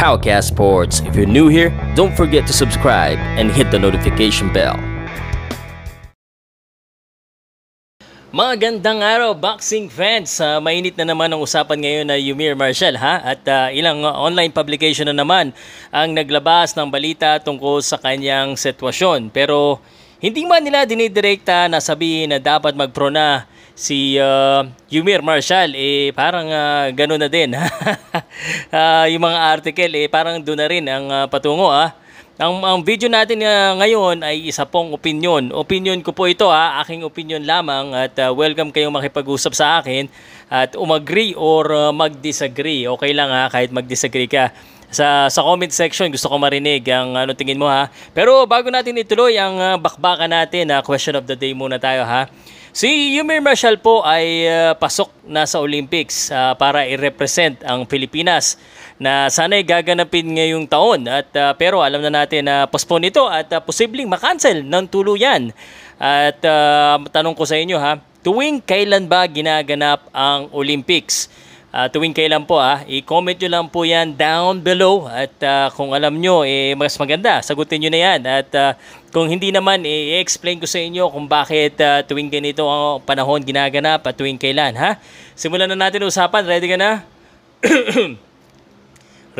Powercast Sports. If you're new here, don't forget to subscribe and hit the notification bell. Magandang araw, boxing fans! Uh, mainit na naman ang usapan ngayon na Yumir Marshall ha? at uh, ilang ah, online publication na naman ang naglabas ng balita tungkol sa kanyang sitwasyon. Pero hindi man nila dinidirekta na sabihin na dapat magpro na si uh, Yumir Marshall, eh parang uh, ah, gano'n na din. uh, yung mga article, eh parang doon na rin ang uh, patungo. Ah. Ang, ang video natin uh, ngayon ay isa pong opinion. Opinion ko po ito, ha, aking opinion lamang at uh, welcome kayong makipag-usap sa akin at umagree or uh, mag-disagree. Okay lang ha, kahit mag-disagree ka sa sa comment section. Gusto ko marinig ang ano tingin mo ha. Pero bago natin ituloy ang uh, bakbakan natin, uh, question of the day muna tayo ha. Si Yumir Marshall po ay uh, pasok na sa Olympics uh, para i-represent ang Pilipinas na sana'y gaganapin ngayong taon at uh, pero alam na natin na postpone ito at uh, posibleng makancel ng tuluyan. At uh, tanong ko sa inyo ha, tuwing kailan ba ginaganap ang Olympics? uh, tuwing kailan po ah, i-comment nyo lang po yan down below at uh, kung alam nyo, eh, mas maganda, sagutin nyo na yan at uh, kung hindi naman, eh, i-explain ko sa inyo kung bakit uh, tuwing ganito ang panahon ginaganap at tuwing kailan ha. Simulan na natin usapan, ready ka na?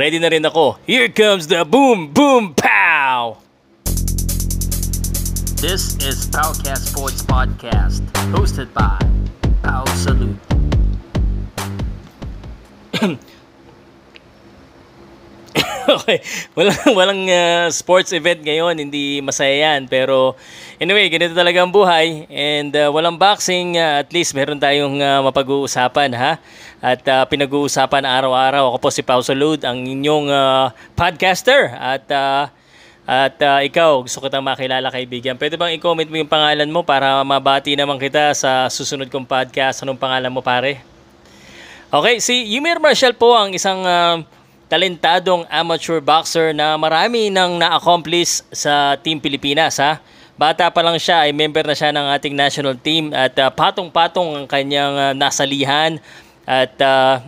ready na rin ako. Here comes the boom, boom, pow! This is Powcast Sports Podcast, hosted by Pow Salute. okay. Walang, walang uh, sports event ngayon. Hindi masaya yan. Pero anyway, ganito talaga ang buhay. And uh, walang boxing, uh, at least meron tayong uh, mapag-uusapan ha. At uh, pinag-uusapan araw-araw. Ako po si Pao Salud, ang inyong uh, podcaster. At uh, at uh, ikaw, gusto kitang makilala kaibigan. Pwede bang i-comment mo yung pangalan mo para mabati naman kita sa susunod kong podcast? Anong pangalan mo pare? Okay, si Ymir Marshall po ang isang uh, talentadong amateur boxer na marami nang na-accomplish sa Team Pilipinas ha. Bata pa lang siya ay member na siya ng ating national team at uh, patong-patong ang kanyang uh, nasalihan at uh,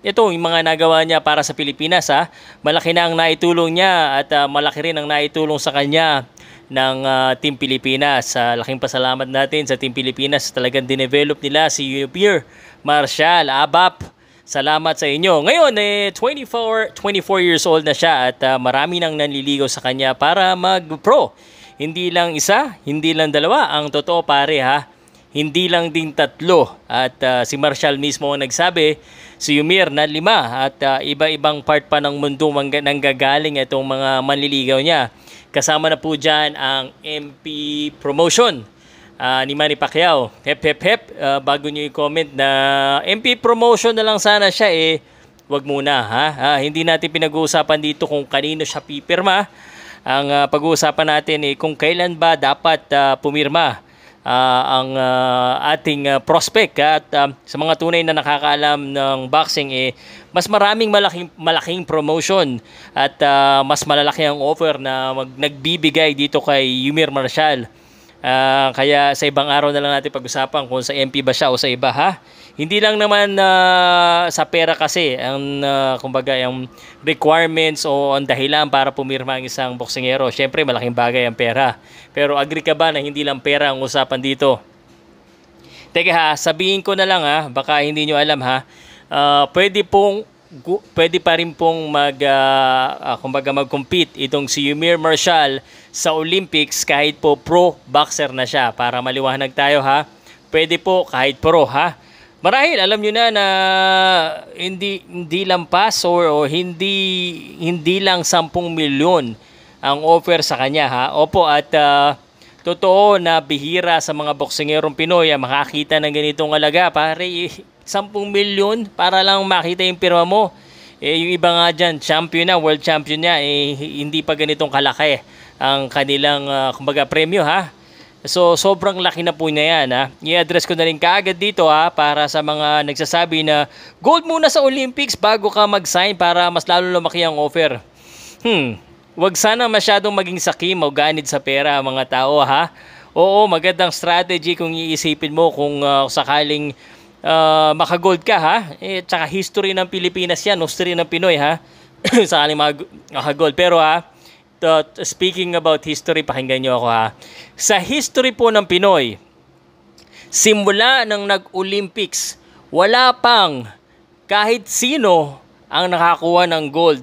ito yung mga nagawa niya para sa Pilipinas ha. Malaki na ang naitulong niya at uh, malaki rin ang naitulong sa kanya ng uh, Team Pilipinas. Uh, laking pasalamat natin sa Team Pilipinas. Talagang dinevelop nila si Yupier Marshall Abap. Salamat sa inyo. Ngayon, eh, 24, 24 years old na siya at uh, marami nang nanliligaw sa kanya para mag-pro. Hindi lang isa, hindi lang dalawa. Ang totoo pare ha, hindi lang din tatlo. At uh, si Marshall mismo ang nagsabi, si Yumir na lima at uh, iba-ibang part pa ng mundo mangga- nanggagaling itong mga manliligaw niya. Kasama na po dyan ang MP promotion uh, ni Manny Pacquiao. Hep, hep, hep, uh, bago nyo i-comment na MP promotion na lang sana siya eh, wag muna ha. Uh, hindi natin pinag-uusapan dito kung kanino siya pipirma. Ang uh, pag-uusapan natin eh kung kailan ba dapat uh, pumirma uh, ang uh, ating uh, prospect at um, sa mga tunay na nakakaalam ng boxing eh mas maraming malaking malaking promotion at uh, mas malalaki ang offer na mag, nagbibigay dito kay Yumir Marshall. Uh, kaya sa ibang araw na lang natin pag-usapan kung sa MP ba siya o sa iba ha. Hindi lang naman uh, sa pera kasi ang uh, kumbaga yung requirements o ang dahilan para pumirma ang isang boksingero. Syempre malaking bagay ang pera. Pero agree ka ba na hindi lang pera ang usapan dito? Teka ha, sabihin ko na lang ha, baka hindi nyo alam ha. Uh, pwede pong pwede pa rin pong mag uh, uh, kumbaga mag-compete itong si Yumir Marshall sa Olympics kahit po pro boxer na siya para maliwanag tayo ha. Pwede po kahit pro ha. Marahil alam niyo na na hindi hindi lampas o hindi hindi lang 10 milyon ang offer sa kanya ha. Opo at uh, totoo na bihira sa mga boksingerong Pinoy ang makakita ng ganitong alaga pare 10 eh, milyon para lang makita yung pirma mo. Eh, yung iba nga dyan, champion na, world champion niya, eh, hindi pa ganitong kalaki ang kanilang uh, kumbaga premyo ha. So sobrang laki na po niya yan ha. I-address ko na rin kaagad dito ha para sa mga nagsasabi na gold muna sa Olympics bago ka mag-sign para mas lalo lumaki ang offer. Hmm, wag sana masyadong maging sakim o ganid sa pera mga tao ha. Oo, magandang strategy kung iisipin mo kung uh, sakaling uh, makagold ka ha. Eh, tsaka history ng Pilipinas yan, history ng Pinoy ha. sakaling makagold. Pero ha, uh, speaking about history, pakinggan nyo ako ha. Sa history po ng Pinoy, simula ng nag-Olympics, wala pang kahit sino ang nakakuha ng gold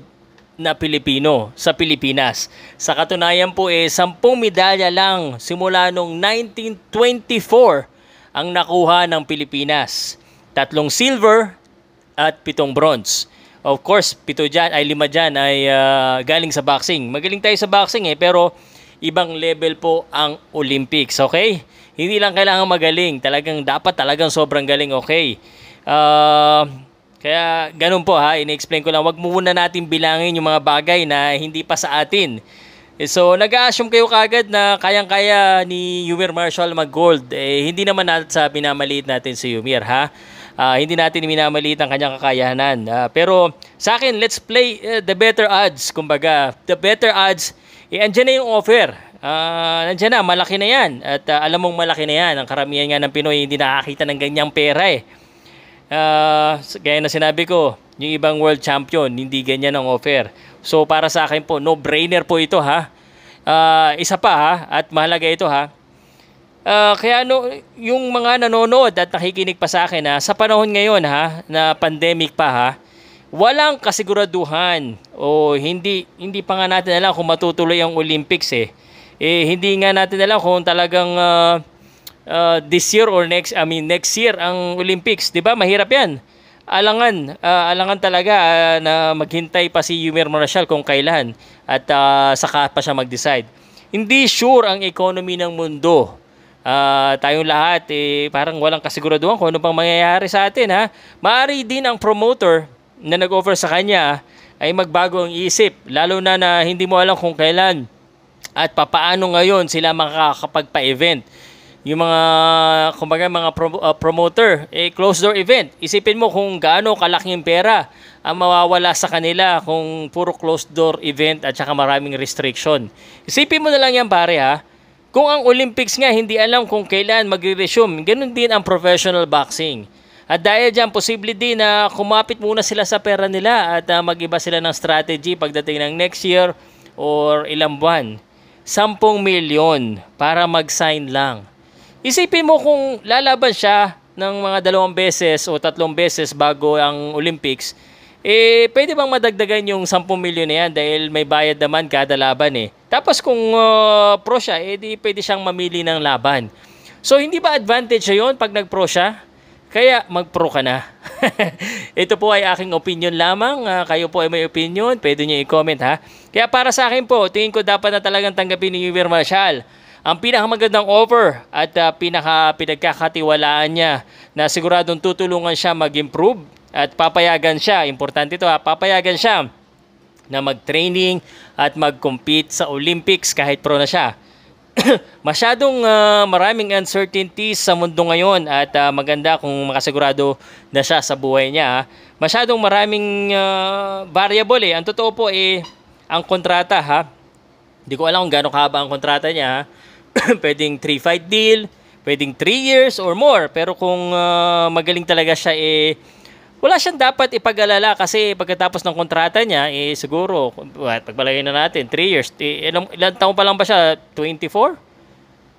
na Pilipino sa Pilipinas. Sa katunayan po eh, 10 medalya lang simula noong 1924 ang nakuha ng Pilipinas. Tatlong silver at pitong bronze. Of course, pito dyan, ay lima dyan ay uh, galing sa boxing. Magaling tayo sa boxing eh, pero ibang level po ang Olympics, okay? Hindi lang kailangan magaling, talagang dapat talagang sobrang galing, okay? Uh, kaya ganun po ha, in-explain ko lang, wag muna natin bilangin yung mga bagay na hindi pa sa atin. Eh, so, nag-assume kayo kagad na kayang-kaya ni Yumir Marshall mag-gold. Eh, hindi naman natin sa pinamaliit natin si Yumir, ha? uh, hindi natin minamaliit ang kanyang kakayahan. Uh, ah, pero sa akin, let's play uh, the better odds. Kumbaga, the better odds, eh, andyan na yung offer. Uh, ah, nandiyan na, malaki na yan. At uh, alam mong malaki na yan. Ang karamihan nga ng Pinoy hindi nakakita ng ganyang pera eh. Uh, gaya na sinabi ko, yung ibang world champion, hindi ganyan ang offer. So para sa akin po, no-brainer po ito ha. Uh, isa pa ha, at mahalaga ito ha Uh, kaya ano, yung mga nanonood at nakikinig pa sa akin ha, ah, sa panahon ngayon ha, na pandemic pa ha, walang kasiguraduhan o hindi hindi pa nga natin alam kung matutuloy ang Olympics eh. eh hindi nga natin alam kung talagang uh, uh, this year or next I mean next year ang Olympics, 'di ba? Mahirap 'yan. Alangan, uh, alangan talaga uh, na maghintay pa si Yumer Marshall kung kailan at uh, saka pa siya mag-decide. Hindi sure ang economy ng mundo uh, ah, tayong lahat eh, parang walang kasiguraduhan kung ano pang mangyayari sa atin ha. Maari din ang promoter na nag-offer sa kanya ay magbago ang isip lalo na na hindi mo alam kung kailan at papaano ngayon sila makakapagpa-event. Yung mga kumbaga mga pro, uh, ah, promoter, eh closed door event. Isipin mo kung gaano kalaking pera ang mawawala sa kanila kung puro closed door event at saka maraming restriction. Isipin mo na lang yan pare ha kung ang Olympics nga hindi alam kung kailan magre-resume, ganun din ang professional boxing. At dahil dyan, posible din na kumapit muna sila sa pera nila at uh, mag-iba sila ng strategy pagdating ng next year or ilang buwan. 10 milyon para mag-sign lang. Isipin mo kung lalaban siya ng mga dalawang beses o tatlong beses bago ang Olympics, eh pwede bang madagdagan yung 10 million na yan dahil may bayad naman kada laban eh. Tapos kung uh, pro siya, eh di pwede siyang mamili ng laban. So hindi ba advantage siya yon pag nag-pro siya? Kaya mag-pro ka na. Ito po ay aking opinion lamang. Uh, kayo po ay may opinion. Pwede niyo i-comment ha. Kaya para sa akin po, tingin ko dapat na talagang tanggapin ni Yuvier Marshall ang pinakamagandang offer at uh, ah, pinaka pinagkakatiwalaan niya na siguradong tutulungan siya mag-improve at papayagan siya, importante ito ha, papayagan siya na mag-training at mag-compete sa Olympics kahit pro na siya. Masyadong uh, maraming uncertainties sa mundo ngayon at uh, maganda kung makasigurado na siya sa buhay niya. Ha. Masyadong maraming uh, variable eh. Ang totoo po eh, ang kontrata ha. Hindi ko alam kung gano'ng kahaba ang kontrata niya pwedeng 3-fight deal, pwedeng 3 years or more. Pero kung uh, magaling talaga siya eh, wala siyang dapat ipag-alala kasi pagkatapos ng kontrata niya, eh, siguro, pagbalagay na natin, 3 years, eh, ilang, ilang taon pa lang ba siya? 24?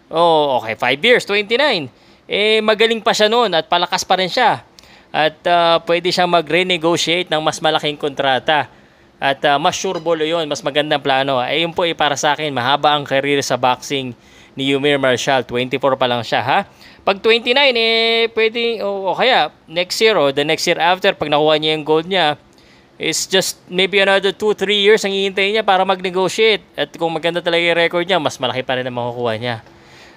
Oh, okay, 5 years, 29. Eh, magaling pa siya noon at palakas pa rin siya. At uh, pwede siyang mag-renegotiate ng mas malaking kontrata. At uh, mas sure bolo yun, mas magandang plano. Eh, yun po eh, para sa akin, mahaba ang career sa boxing ni Yumir Marshall. 24 pa lang siya ha. Pag 29 eh, pwede, o, o kaya next year o the next year after, pag nakuha niya yung gold niya, is just maybe another 2-3 years ang hihintayin niya para mag-negotiate. At kung maganda talaga yung record niya, mas malaki pa rin ang makukuha niya.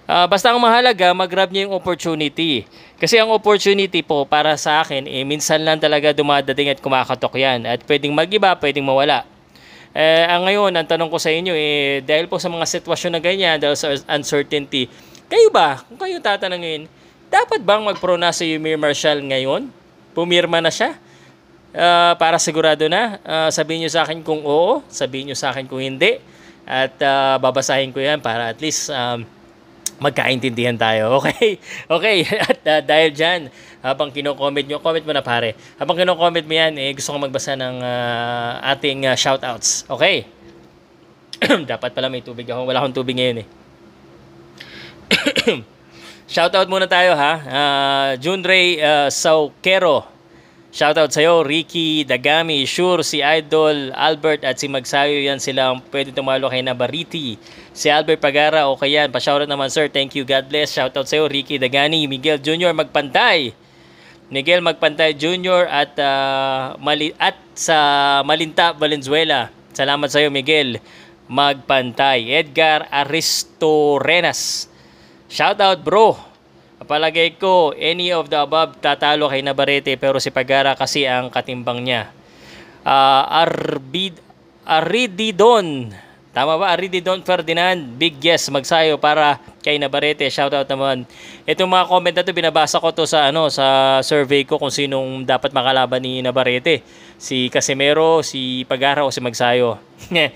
Uh, basta ang mahalaga, mag-grab niya yung opportunity. Kasi ang opportunity po para sa akin, eh, minsan lang talaga dumadating at kumakatok yan. At pwedeng mag-iba, pwedeng mawala. Eh, ang ah, ngayon, ang tanong ko sa inyo, eh, dahil po sa mga sitwasyon na ganyan, dahil sa uncertainty, kayo ba, kung kayo tatanungin, dapat bang magprona si Yumir Marshall ngayon? Pumirma na siya? Uh, para sigurado na, uh, sabihin nyo sa akin kung oo, sabihin nyo sa akin kung hindi, at uh, babasahin ko yan para at least um, magkaintindihan tayo. Okay? Okay. At uh, dahil dyan, habang kino-comment nyo, comment mo na pare. Habang kino-comment mo yan, eh, gusto ko magbasa ng uh, ating uh, shoutouts. Okay? Dapat pala may tubig ako. Wala akong tubig ngayon eh. Shoutout muna tayo ha. Uh, ah, Junrey uh, Sauquero. Shoutout sa'yo, Ricky, Dagami, Sure, si Idol, Albert at si Magsayo. Yan sila ang pwede tumalo kay Nabariti. Si Albert Pagara, okay yan. Pa-shoutout naman sir. Thank you. God bless. Shoutout sa'yo, Ricky, Dagani, Miguel Jr. Magpantay. Miguel Magpantay Jr. at uh, Mali at sa Malinta Valenzuela. Salamat sa iyo Miguel Magpantay. Edgar Aristo Renas. Shout out bro. Palagay ko any of the above tatalo kay Nabarete pero si Pagara kasi ang katimbang niya. Uh, ah, Arbid Arididon Tama ba? Aridi Don Ferdinand, big yes, magsayo para kay Navarrete. Shoutout naman. Itong mga comment na to, binabasa ko to sa, ano, sa survey ko kung sinong dapat makalaban ni Navarrete. Si Casimero, si Pagara o si Magsayo. uh,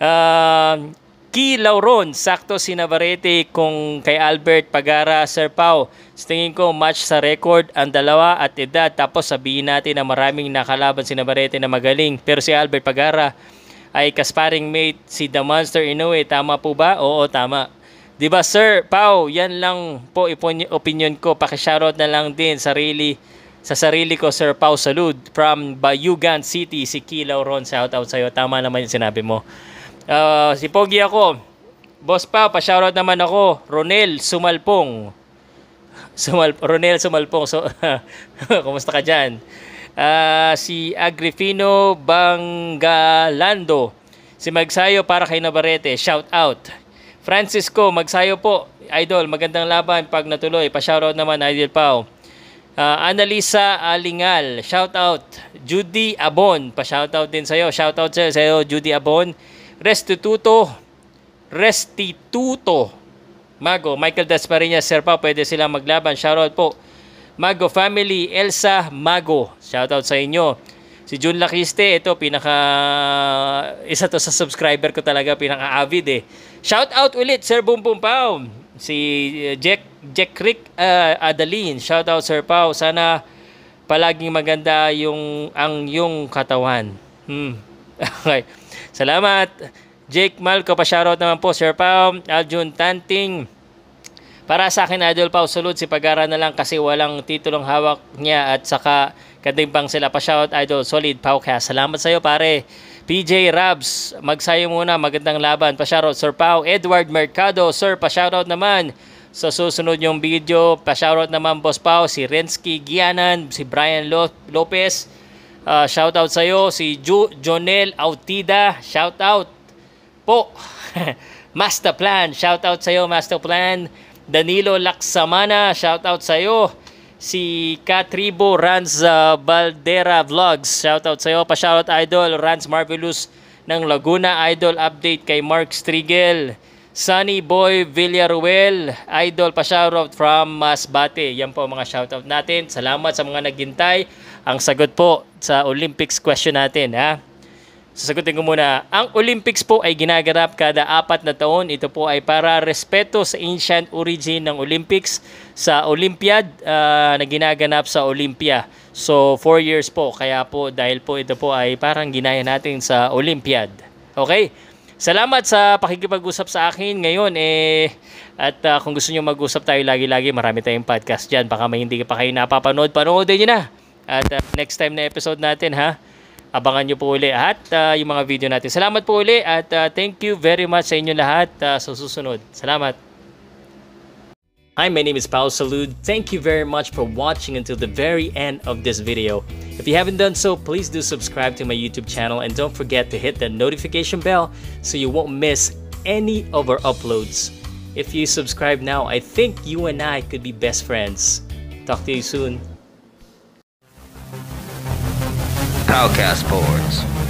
ah, Ki Lauron, sakto si Navarrete kung kay Albert Pagara, Sir Pau. tingin ko, match sa record ang dalawa at edad. Tapos sabihin natin na maraming nakalaban si Navarrete na magaling. Pero si Albert Pagara, ay kasparing mate si The Monster Inoue. Tama po ba? Oo, tama. 'Di ba, Sir Pau? Yan lang po opinion ko. Paki-shoutout na lang din sarili sa sarili ko, Sir Pau Salud from Bayugan City, si Kilaw Ron. Shoutout sa'yo. Tama naman yung sinabi mo. Uh, si Pogi ako. Boss Pau, pa-shoutout naman ako. Ronel Sumalpong. Sumal Ronel Sumalpong. So, kumusta ka diyan? uh, si Agrifino Bangalando. Si Magsayo para kay Navarrete, shout out. Francisco, Magsayo po. Idol, magandang laban pag natuloy. Pa-shoutout naman, Idol Pau. Uh, ah, Annalisa Alingal, shout out. Judy Abon, pa-shout out din sa iyo. Shout out sa'yo, sa'yo Judy Abon. Restituto, Restituto. Mago, Michael Dasmariñas, Sir Pao, pwede silang maglaban. Shout out po. Mago Family, Elsa Mago. Shoutout sa inyo. Si Jun Lakiste, ito pinaka isa to sa subscriber ko talaga, pinaka avid eh. Shoutout ulit Sir Bum Bum Pao. Si eh, Jack Jack Rick uh, ah, Adeline. Shoutout Sir Pao. Sana palaging maganda yung ang yung katawan. Hmm. Okay. Salamat. Jake Malco, pa-shoutout naman po, Sir Pao, Aljun Tanting, para sa akin, Idol Pau, sulod si Pagara na lang kasi walang titulong hawak niya at saka kadimbang sila pa shout Idol Solid Pau. Kaya salamat sa iyo pare. PJ Rabs, magsayo muna, magandang laban. Pa-shoutout Sir Pau, Edward Mercado, Sir, pa-shoutout naman. Sa susunod yung video, pa-shoutout naman Boss Pau, si Rensky Gianan, si Brian Lo- Lopez. Uh, shoutout sa iyo, si Ju- Jonel Autida, shoutout po. Master Plan, shoutout sa iyo Master Plan. Danilo Laksamana, shout out sa iyo. Si Katribo Ranz uh, Baldera Vlogs, shout out sa iyo. Pa-shout idol Ranz Marvelous ng Laguna Idol update kay Mark Strigel. Sunny Boy Villaruel, idol pa shoutout from Masbate. Yan po mga shoutout natin. Salamat sa mga naghintay. Ang sagot po sa Olympics question natin ha. Sasagutin ko muna, ang Olympics po ay ginaganap kada apat na taon. Ito po ay para respeto sa ancient origin ng Olympics sa Olympiad uh, na ginaganap sa Olympia. So, four years po. Kaya po, dahil po ito po ay parang ginaya natin sa Olympiad. Okay? Salamat sa pakikipag-usap sa akin ngayon. Eh, at uh, kung gusto niyo mag-usap tayo lagi-lagi, marami tayong podcast dyan. Baka may hindi pa kayo napapanood, panoodin nyo na. At uh, next time na episode natin, ha? abangan nyo po uli at uh, yung mga video natin. Salamat po uli at uh, thank you very much sa inyo lahat uh, sa susunod. Salamat! Hi, my name is Paul Salud. Thank you very much for watching until the very end of this video. If you haven't done so, please do subscribe to my YouTube channel and don't forget to hit the notification bell so you won't miss any of our uploads. If you subscribe now, I think you and I could be best friends. Talk to you soon. Palcast boards.